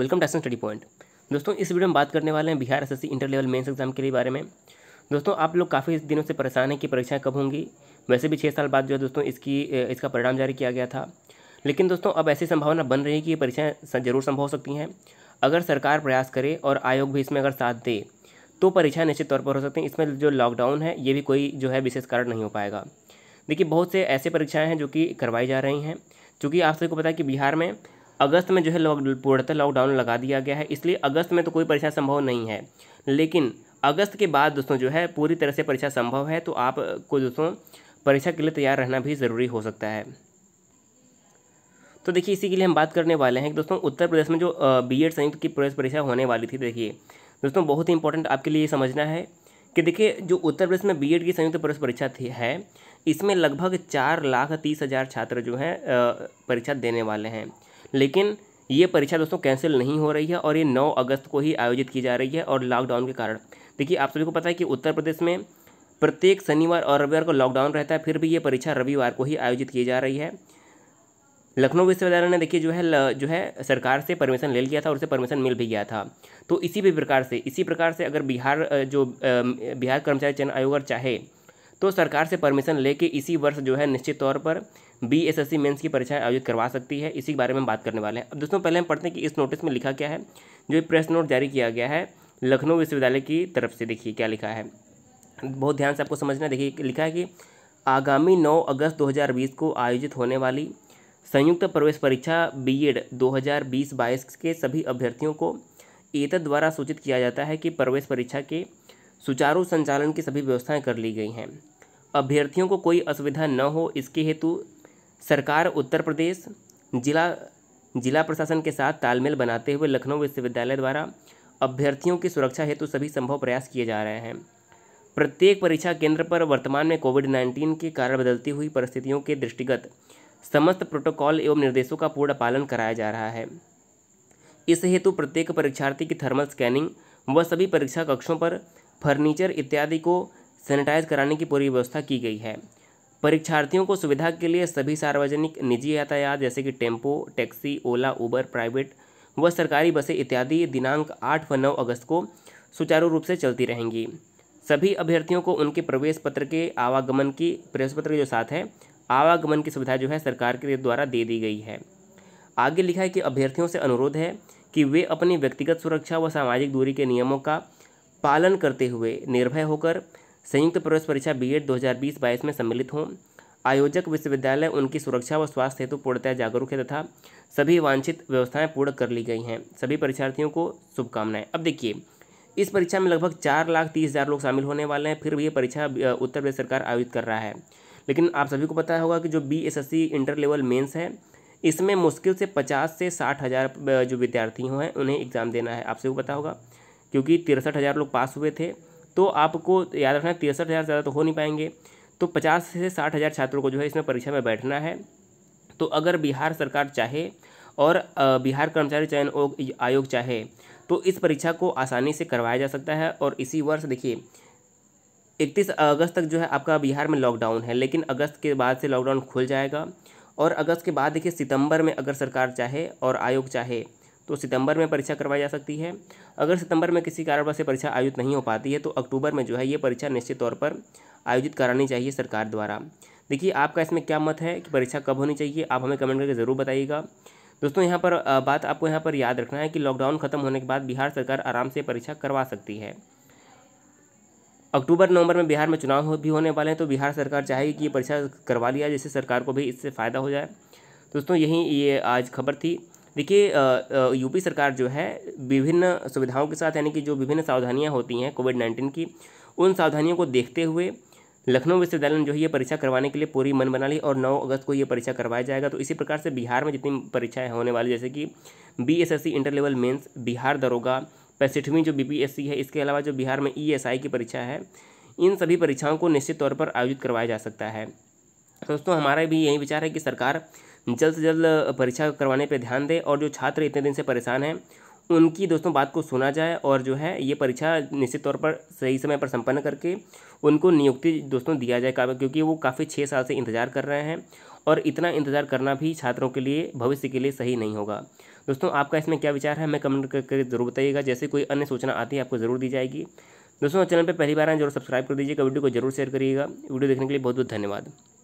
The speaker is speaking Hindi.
वेलकम टू एसन स्टडी पॉइंट दोस्तों इस वीडियो में बात करने वाले हैं Bihar S S inter level mains exam के लिए बारे में दोस्तों आप लोग काफ़ी दिनों से परेशान हैं कि परीक्षाएं कब होंगी वैसे भी छः साल बाद जो है दोस्तों इसकी इसका परिणाम जारी किया गया था लेकिन दोस्तों अब ऐसी संभावना बन रही है कि परीक्षाएँ जरूर संभव हो सकती हैं अगर सरकार प्रयास करे और आयोग भी इसमें अगर साथ दे तो परीक्षाएँ निश्चित तौर पर हो सकती हैं इसमें जो लॉकडाउन है ये भी कोई जो है विशेष कारण नहीं हो पाएगा देखिए बहुत से ऐसे परीक्षाएँ हैं जो कि करवाई जा रही हैं चूँकि आप सबको पता है कि बिहार में अगस्त में जो है लॉक पूर्णतः लॉकडाउन लगा दिया गया है इसलिए अगस्त में तो कोई परीक्षा संभव नहीं है लेकिन अगस्त के बाद दोस्तों जो है पूरी तरह से परीक्षा संभव है तो आपको दोस्तों परीक्षा के लिए तैयार रहना भी ज़रूरी हो सकता है तो देखिए इसी के लिए हम बात करने वाले हैं कि दोस्तों उत्तर प्रदेश में जो बी एड संयुक्त की प्रवेश परीक्षा होने वाली थी देखिए दोस्तों बहुत ही इंपॉर्टेंट आपके लिए समझना है कि देखिए जो उत्तर प्रदेश में बीएड की संयुक्त प्रवेश परीक्षा थी है इसमें लगभग चार लाख तीस हज़ार छात्र जो हैं परीक्षा देने वाले हैं लेकिन ये परीक्षा दोस्तों कैंसिल नहीं हो रही है और ये 9 अगस्त को ही आयोजित की जा रही है और लॉकडाउन के कारण देखिए आप सभी को पता है कि उत्तर प्रदेश में प्रत्येक शनिवार और रविवार को लॉकडाउन रहता है फिर भी ये परीक्षा रविवार को ही आयोजित की जा रही है लखनऊ विश्वविद्यालय ने देखिए जो है ल, जो है सरकार से परमिशन ले लिया था और उसे परमिशन मिल भी गया था तो इसी भी प्रकार से इसी प्रकार से अगर बिहार जो बिहार कर्मचारी चयन आयोग चाहे तो सरकार से परमिशन लेके इसी वर्ष जो है निश्चित तौर पर B S S C mains की परीक्षाएं आयोजित करवा सकती है इसी के बारे में बात करने वाले हैं अब दोस्तों पहले हम पढ़ते हैं कि इस नोटिस में लिखा क्या है जो प्रेस नोट जारी किया गया है लखनऊ विश्वविद्यालय की तरफ से देखिए क्या लिखा है बहुत ध्यान से आपको समझना देखिए लिखा है कि आगामी नौ अगस्त दो को आयोजित होने वाली संयुक्त प्रवेश परीक्षा बी एड e दो के सभी अभ्यर्थियों को एतद द्वारा सूचित किया जाता है कि प्रवेश परीक्षा के सुचारू संचालन की सभी व्यवस्थाएं कर ली गई हैं अभ्यर्थियों को कोई असुविधा न हो इसके हेतु सरकार उत्तर प्रदेश जिला जिला प्रशासन के साथ तालमेल बनाते हुए लखनऊ विश्वविद्यालय द्वारा अभ्यर्थियों की सुरक्षा हेतु सभी संभव प्रयास किए जा रहे हैं प्रत्येक परीक्षा केंद्र पर वर्तमान में कोविड नाइन्टीन के कारण बदलती हुई परिस्थितियों के दृष्टिगत समस्त प्रोटोकॉल एवं निर्देशों का पूर्ण पालन कराया जा रहा है इस हेतु प्रत्येक परीक्षार्थी की थर्मल स्कैनिंग व सभी परीक्षा कक्षों पर फर्नीचर इत्यादि को सैनिटाइज कराने की पूरी व्यवस्था की गई है परीक्षार्थियों को सुविधा के लिए सभी सार्वजनिक निजी यातायात जैसे कि tempo taxi Ola Uber private व सरकारी बसें इत्यादि दिनांक आठ व नौ अगस्त को सुचारू रूप से चलती रहेंगी सभी अभ्यर्थियों को उनके प्रवेश पत्र के आवागमन की प्रवेश पत्र जो साथ है आवागमन की सुविधा जो है सरकार के द्वारा दे दी गई है आगे लिखा है कि अभ्यर्थियों से अनुरोध है कि वे अपनी व्यक्तिगत सुरक्षा व सामाजिक दूरी के नियमों का पालन करते हुए निर्भय होकर संयुक्त प्रवेश परीक्षा बीएड 2020-22 में सम्मिलित हों आयोजक विश्वविद्यालय उनकी सुरक्षा व स्वास्थ्य हेतु पूर्णतया जागरूक है तथा सभी वांछित व्यवस्थाएं पूर्ण कर ली गई हैं सभी परीक्षार्थियों को शुभकामनाएं अब देखिए इस परीक्षा में लगभग चार लाख तीस हज़ार लोग शामिल होने वाले हैं फिर भी ये परीक्षा उत्तर प्रदेश सरकार आयोजित कर रहा है लेकिन आप सभी को पता होगा कि जो B S S C inter level mains है इसमें मुश्किल से पचास से साठ हज़ार जो विद्यार्थी हैं उन्हें एग्ज़ाम देना है आप सभी को पता होगा क्योंकि तिरसठ हज़ार लोग पास हुए थे तो आपको याद रखना तिरसठ हज़ार ज़्यादा तो हो नहीं पाएंगे तो पचास से साठ हज़ार छात्रों को जो है इसमें परीक्षा में बैठना है तो अगर बिहार सरकार चाहे और बिहार कर्मचारी चयन आयोग चाहे तो इस परीक्षा को आसानी से करवाया जा सकता है और इसी वर्ष देखिए इकतीस अगस्त तक जो है आपका बिहार में लॉकडाउन है लेकिन अगस्त के बाद से लॉकडाउन खुल जाएगा और अगस्त के बाद देखिए सितंबर में अगर सरकार चाहे और आयोग चाहे तो सितंबर में परीक्षा करवाई जा सकती है अगर सितंबर में किसी कारणवश से परीक्षा आयोजित नहीं हो पाती है तो अक्टूबर में जो है ये परीक्षा निश्चित तौर पर आयोजित करानी चाहिए सरकार द्वारा देखिए आपका इसमें क्या मत है कि परीक्षा कब होनी चाहिए आप हमें कमेंट करके ज़रूर बताइएगा दोस्तों यहाँ पर बात आपको यहाँ पर याद रखना है कि लॉकडाउन खत्म होने के बाद बिहार सरकार आराम से परीक्षा करवा सकती है अक्टूबर नवंबर में बिहार में चुनाव हो, भी होने वाले हैं तो बिहार सरकार चाहेगी कि ये परीक्षा करवा लिया जिससे सरकार को भी इससे फ़ायदा हो जाए दोस्तों यही ये आज खबर थी देखिए यूपी सरकार जो है विभिन्न सुविधाओं के साथ यानी कि जो विभिन्न सावधानियाँ होती हैं कोविड नाइन्टीन की उन सावधानियों को देखते हुए लखनऊ विश्वविद्यालय ने जो है ये परीक्षा करवाने के लिए पूरी मन बना ली और 9 अगस्त को ये परीक्षा करवाया जाएगा तो इसी प्रकार से बिहार में जितनी परीक्षाएं होने वाली जैसे कि BSSC inter level mains Bihar दरोगा पैंसठवीं जो बीपीएससी है इसके अलावा जो बिहार में ईएसआई की परीक्षा है इन सभी परीक्षाओं को निश्चित तौर पर आयोजित करवाया जा सकता है दोस्तों हमारा भी यही विचार है कि सरकार जल्द से जल्द परीक्षा करवाने पर ध्यान दें और जो छात्र इतने दिन से परेशान हैं उनकी दोस्तों बात को सुना जाए और जो है ये परीक्षा निश्चित तौर पर सही समय पर संपन्न करके उनको नियुक्ति दोस्तों दिया जाए क्योंकि वो काफ़ी छः साल से इंतज़ार कर रहे हैं और इतना इंतज़ार करना भी छात्रों के लिए भविष्य के लिए सही नहीं होगा दोस्तों आपका इसमें क्या विचार है हमें कमेंट करके जरूर बताइएगा जैसे कोई अन्य सूचना आती है आपको ज़रूर दी जाएगी दोस्तों चैनल पर पहली बार आए जरूर सब्सक्राइब कर दीजिएगा वीडियो को जरूर शेयर करिएगा वीडियो देखने के लिए बहुत बहुत धन्यवाद